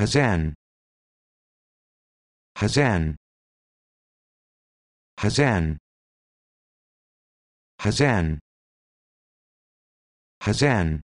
Hazan Hazan Hazan Hazan Hazan